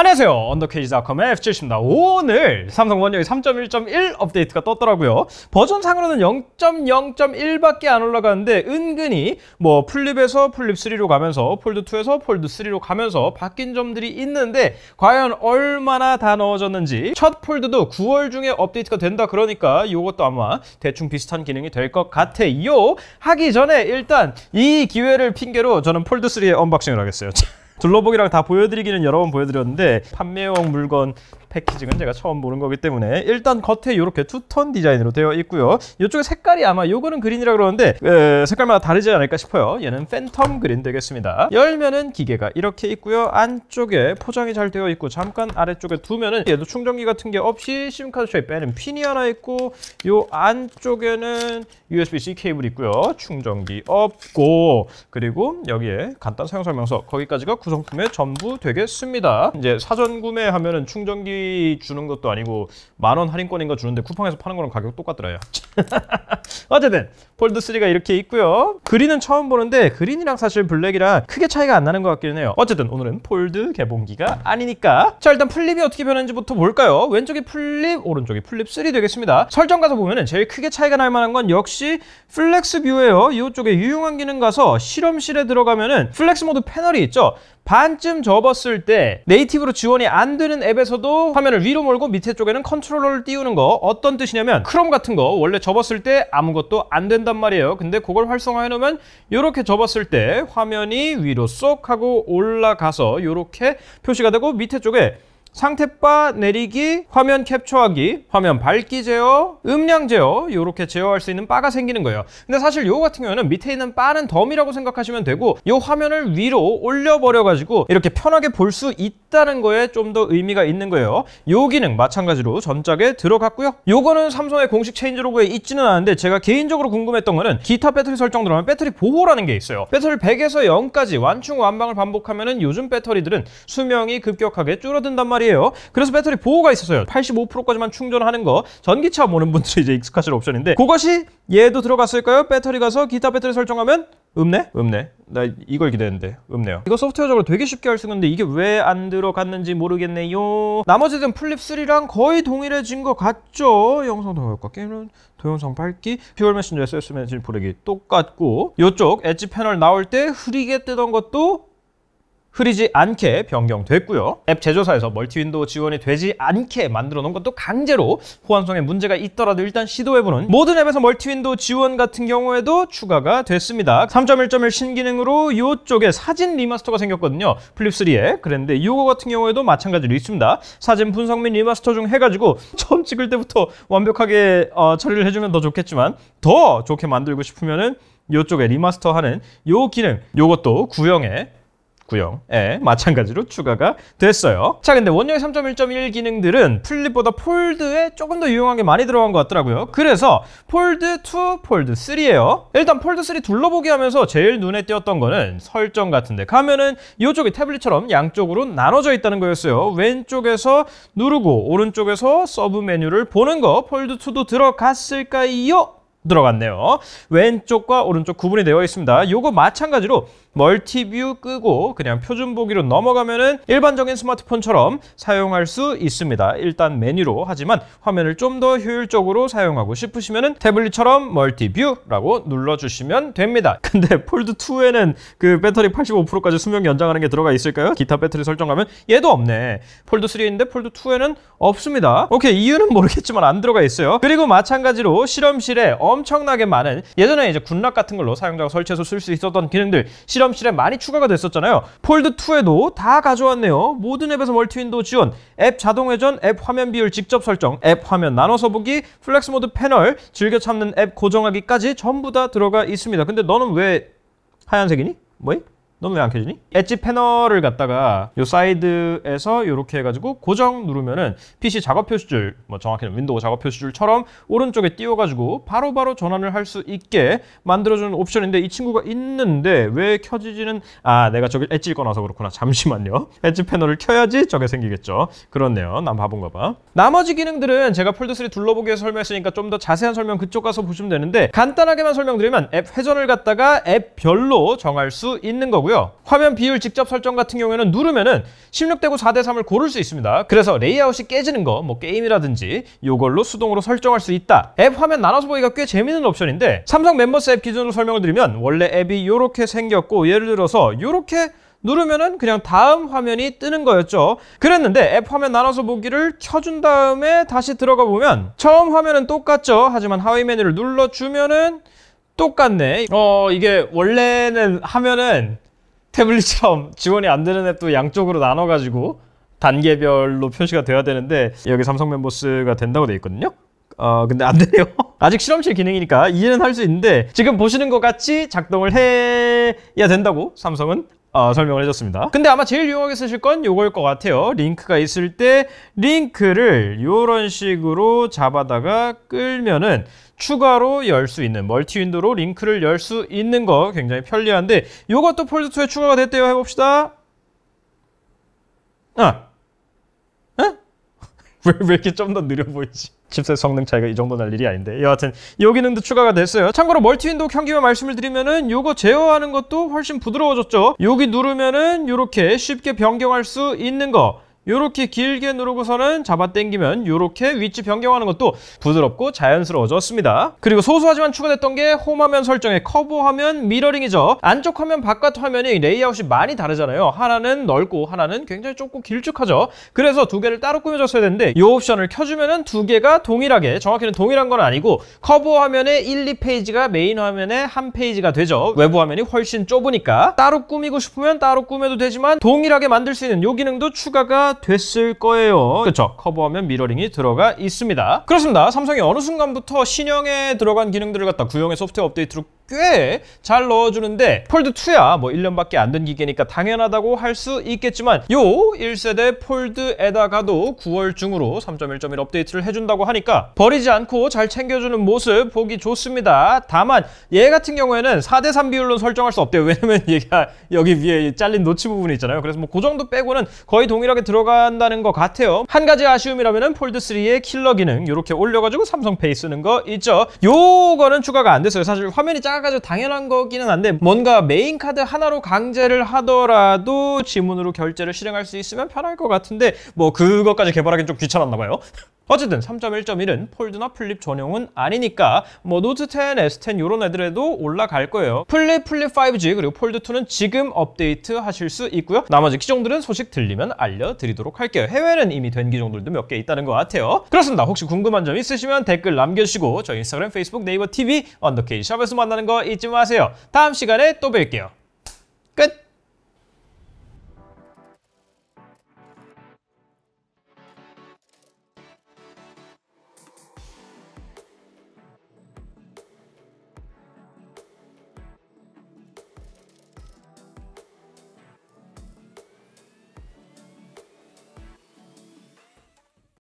안녕하세요 언더케이지닷컴의 F7입니다 오늘 삼성 원형이 3.1.1 업데이트가 떴더라고요 버전상으로는 0.0.1밖에 안 올라가는데 은근히 뭐 플립에서 플립3로 가면서 폴드2에서 폴드3로 가면서 바뀐 점들이 있는데 과연 얼마나 다 넣어졌는지 첫 폴드도 9월 중에 업데이트가 된다 그러니까 이것도 아마 대충 비슷한 기능이 될 것 같아요 하기 전에 일단 이 기회를 핑계로 저는 폴드3의 언박싱을 하겠어요 둘러보기랑 다 보여드리기는 여러 번 보여드렸는데 판매용 물건 패키징은 제가 처음 보는 거기 때문에 일단 겉에 이렇게 투톤 디자인으로 되어 있고요. 이쪽에 색깔이 아마 요거는 그린이라 그러는데 에, 예, 색깔마다 다르지 않을까 싶어요. 얘는 팬텀 그린 되겠습니다. 열면은 기계가 이렇게 있고요. 안쪽에 포장이 잘 되어 있고 잠깐 아래쪽에 두면은 얘도 충전기 같은 게 없이 심카드 쇼이 빼는 핀이 하나 있고 요 안쪽에는 USB-C 케이블 있고요. 충전기 없고 그리고 여기에 간단 사용 설명서 거기까지가 구성품의 전부 되겠습니다. 이제 사전 구매하면은 충전기 주는 것도 아니고 만원 할인권인가 주는데 쿠팡에서 파는 거랑 가격 똑같더라요. 어쨌든 폴드3가 이렇게 있고요 그린은 처음 보는데 그린이랑 사실 블랙이랑 크게 차이가 안 나는 것 같기는 해요 어쨌든 오늘은 폴드 개봉기가 아니니까 자 일단 플립이 어떻게 변하는지부터 볼까요 왼쪽이 플립 오른쪽이 플립3 되겠습니다 설정 가서 보면은 제일 크게 차이가 날 만한 건 역시 플렉스 뷰예요 이쪽에 유용한 기능 가서 실험실에 들어가면은 플렉스 모드 패널이 있죠 반쯤 접었을 때 네이티브로 지원이 안 되는 앱에서도 화면을 위로 몰고 밑에 쪽에는 컨트롤러를 띄우는 거 어떤 뜻이냐면 크롬 같은 거 원래 접었을 때 아무것도 안 된다 된단 말이에요. 근데 그걸 활성화해 놓으면 이렇게 접었을 때 화면이 위로 쏙 하고 올라가서 이렇게 표시가 되고 밑에 쪽에 상태바 내리기, 화면 캡처하기, 화면 밝기 제어, 음량 제어 이렇게 제어할 수 있는 바가 생기는 거예요. 근데 사실 요거 같은 경우는 밑에 있는 바는 덤이라고 생각하시면 되고 요 화면을 위로 올려버려가지고 이렇게 편하게 볼 수 있다는 거에 좀 더 의미가 있는 거예요. 요 기능 마찬가지로 전작에 들어갔고요. 요거는 삼성의 공식 체인지 로그에 있지는 않은데 제가 개인적으로 궁금했던 거는 기타 배터리 설정 들어가면 배터리 보호라는 게 있어요. 배터리 100에서 0까지 완충 완방을 반복하면 은 요즘 배터리들은 수명이 급격하게 줄어든단 말이에요. 말이에요. 그래서 배터리 보호가 있었어요. 85%까지만 충전하는 거 전기차 모는 분들이 이제 익숙하실 옵션인데 그것이 얘도 들어갔을까요? 배터리 가서 기타 배터리 설정하면 음네? 음네. 나 이걸 기대했는데 음네요. 이거 소프트웨어적으로 되게 쉽게 할 수 있는데 이게 왜 안 들어갔는지 모르겠네요. 나머지는 플립3랑 거의 동일해진 것 같죠? 영상 동볼까 게임은 동영상 밝기, 퓨얼 메신저, SS 메신저 보기 똑같고 이쪽 엣지 패널 나올 때 흐리게 뜨던 것도 흐리지 않게 변경됐고요. 앱 제조사에서 멀티윈도우 지원이 되지 않게 만들어 놓은 것도 강제로 호환성에 문제가 있더라도 일단 시도해보는 모든 앱에서 멀티윈도우 지원 같은 경우에도 추가가 됐습니다. 3.1.1 신기능으로 이쪽에 사진 리마스터가 생겼거든요. 플립3에. 그런데 이거 같은 경우에도 마찬가지로 있습니다. 사진 분석 및 리마스터 중 해가지고 처음 찍을 때부터 완벽하게 어, 처리를 해주면 더 좋겠지만 더 좋게 만들고 싶으면은 이쪽에 리마스터하는 요 기능 요것도 구형에 구형에 예, 마찬가지로 추가가 됐어요. 자 근데 원형의 3.1.1 기능들은 플립보다 폴드에 조금 더 유용한 게 많이 들어간 것 같더라고요. 그래서 폴드 2, 폴드 3예요. 일단 폴드 3 둘러보기 하면서 제일 눈에 띄었던 거는 설정 같은데 가면은 이쪽이 태블릿처럼 양쪽으로 나눠져 있다는 거였어요. 왼쪽에서 누르고 오른쪽에서 서브 메뉴를 보는 거 폴드 2도 들어갔을까요? 들어갔네요. 왼쪽과 오른쪽 구분이 되어 있습니다. 요거 마찬가지로 멀티뷰 끄고 그냥 표준 보기로 넘어가면은 일반적인 스마트폰처럼 사용할 수 있습니다. 일단 메뉴로 하지만 화면을 좀 더 효율적으로 사용하고 싶으시면은 태블릿처럼 멀티뷰라고 눌러주시면 됩니다. 근데 폴드2에는 그 배터리 85%까지 수명 연장하는 게 들어가 있을까요? 기타 배터리 설정 하면 얘도 없네. 폴드3인데 폴드2에는 없습니다. 오케이 이유는 모르겠지만 안 들어가 있어요. 그리고 마찬가지로 실험실에 엄청나게 많은 예전에 이제 군락 같은 걸로 사용자가 설치해서 쓸 수 있었던 기능들 실험실에 많이 추가가 됐었잖아요. 폴드2에도 다 가져왔네요. 모든 앱에서 멀티윈도우 지원, 앱 자동회전, 앱 화면 비율 직접 설정, 앱 화면 나눠서 보기, 플렉스 모드 패널, 즐겨 참는 앱 고정하기까지 전부 다 들어가 있습니다. 근데 너는 왜 하얀색이니? 뭐이? 넌왜안 켜지니? 엣지 패널을 갖다가 요 사이드에서 이렇게 해가지고 고정 누르면은 PC 작업 표시줄, 뭐 정확히는 윈도우 작업 표시줄처럼 오른쪽에 띄워가지고 바로바로 바로 전환을 할 수 있게 만들어주는 옵션인데 이 친구가 있는데 왜 켜지지는 아 내가 저기 엣지 꺼놔서 그렇구나 잠시만요 엣지 패널을 켜야지 저게 생기겠죠 그렇네요 난 바본가 봐 나머지 기능들은 제가 폴드3 둘러보기에 설명했으니까 좀 더 자세한 설명 그쪽 가서 보시면 되는데 간단하게만 설명드리면 앱 회전을 갖다가 앱별로 정할 수 있는 거고요 되고요. 화면 비율 직접 설정 같은 경우에는 누르면은 16대 9 4대 3을 고를 수 있습니다. 그래서 레이아웃이 깨지는 거, 뭐 게임이라든지 이걸로 수동으로 설정할 수 있다. 앱 화면 나눠서 보기가 꽤 재밌는 옵션인데 삼성 멤버스 앱 기준으로 설명을 드리면 원래 앱이 이렇게 생겼고 예를 들어서 이렇게 누르면은 그냥 다음 화면이 뜨는 거였죠 그랬는데 앱 화면 나눠서 보기를 켜준 다음에 다시 들어가 보면 처음 화면은 똑같죠 하지만 하위 메뉴를 눌러주면은 똑같네 어 이게 원래는 하면은 태블릿처럼 지원이 안 되는 앱도 양쪽으로 나눠가지고 단계별로 표시가 돼야 되는데 여기 삼성 멤버스가 된다고 돼 있거든요. 어 근데 안 되네요. 아직 실험실 기능이니까 이해는 할 수 있는데 지금 보시는 것 같이 작동을 해야 된다고 삼성은 어, 설명을 해줬습니다. 근데 아마 제일 유용하게 쓰실 건 요거일 것 같아요. 링크가 있을 때 링크를 요런 식으로 잡아다가 끌면은 추가로 열 수 있는 멀티 윈도로 링크를 열 수 있는 거 굉장히 편리한데 요것도 폴드2에 추가가 됐대요. 해봅시다. 아, 왜, 왜 이렇게 좀 더 느려 보이지? 칩셋 성능 차이가 이 정도 날 일이 아닌데 예, 여하튼 요 기능도 추가가 됐어요 참고로 멀티윈도우 경기만 말씀을 드리면은 요거 제어하는 것도 훨씬 부드러워졌죠 여기 누르면은 요렇게 쉽게 변경할 수 있는 거 이렇게 길게 누르고서는 잡아당기면 이렇게 위치 변경하는 것도 부드럽고 자연스러워졌습니다. 그리고 소소하지만 추가됐던 게 홈화면 설정의 커버 화면 미러링이죠. 안쪽 화면 바깥 화면이 레이아웃이 많이 다르잖아요. 하나는 넓고 하나는 굉장히 좁고 길쭉하죠. 그래서 두 개를 따로 꾸며줬어야 되는데 이 옵션을 켜주면 두 개가 동일하게 정확히는 동일한 건 아니고 커버 화면의 1, 2페이지가 메인 화면의 한 페이지가 되죠. 외부 화면이 훨씬 좁으니까 따로 꾸미고 싶으면 따로 꾸며도 되지만 동일하게 만들 수 있는 이 기능도 추가가 됐을 거예요. 그렇죠. 커버하면 미러링이 들어가 있습니다. 그렇습니다. 삼성이 어느 순간부터 신형에 들어간 기능들을 갖다 구형의 소프트웨어 업데이트로 꽤잘 넣어주는데 폴드2야 뭐 1년밖에 안 된 기계니까 당연하다고 할 수 있겠지만 요 1세대 폴드에다가도 9월 중으로 3.1.1 업데이트를 해준다고 하니까 버리지 않고 잘 챙겨주는 모습 보기 좋습니다 다만 얘 같은 경우에는 4대 3 비율로 설정할 수 없대요 왜냐면 얘가 여기 위에 잘린 노치 부분이 있잖아요 그래서 뭐그 정도 빼고는 거의 동일하게 들어간다는 것 같아요 한 가지 아쉬움이라면 폴드3의 킬러 기능 이렇게 올려가지고 삼성페이 쓰는 거 있죠 요거는 추가가 안 됐어요 사실 화면이 작아 카드가 당연한 거기는 한데 뭔가 메인 카드 하나로 강제를 하더라도 지문으로 결제를 실행할 수 있으면 편할 것 같은데 뭐 그것까지 개발하기는 좀 귀찮았나 봐요. 어쨌든 3.1.1은 폴드나 플립 전용은 아니니까 뭐 노트 10, S10 이런 애들에도 올라갈 거예요. 플립, 플립 5G 그리고 폴드2는 지금 업데이트 하실 수 있고요. 나머지 기종들은 소식 들리면 알려드리도록 할게요. 해외는 이미 된 기종들도 몇 개 있다는 것 같아요. 그렇습니다. 혹시 궁금한 점 있으시면 댓글 남겨주시고 저희 인스타그램, 페이스북, 네이버 TV, 언더케이 샵에서 만나는 거 잊지 마세요. 다음 시간에 또 뵐게요. 끝!